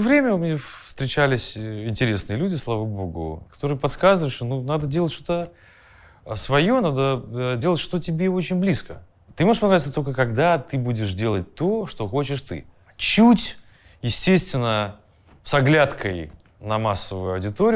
время у меня встречались э, интересные люди, слава богу, которые подсказывают, что ну, надо делать что-то а, свое, надо э, делать, что тебе очень близко. Ты можешь понравиться только когда ты будешь делать то, что хочешь ты. Чуть, естественно, с оглядкой на массовую аудиторию,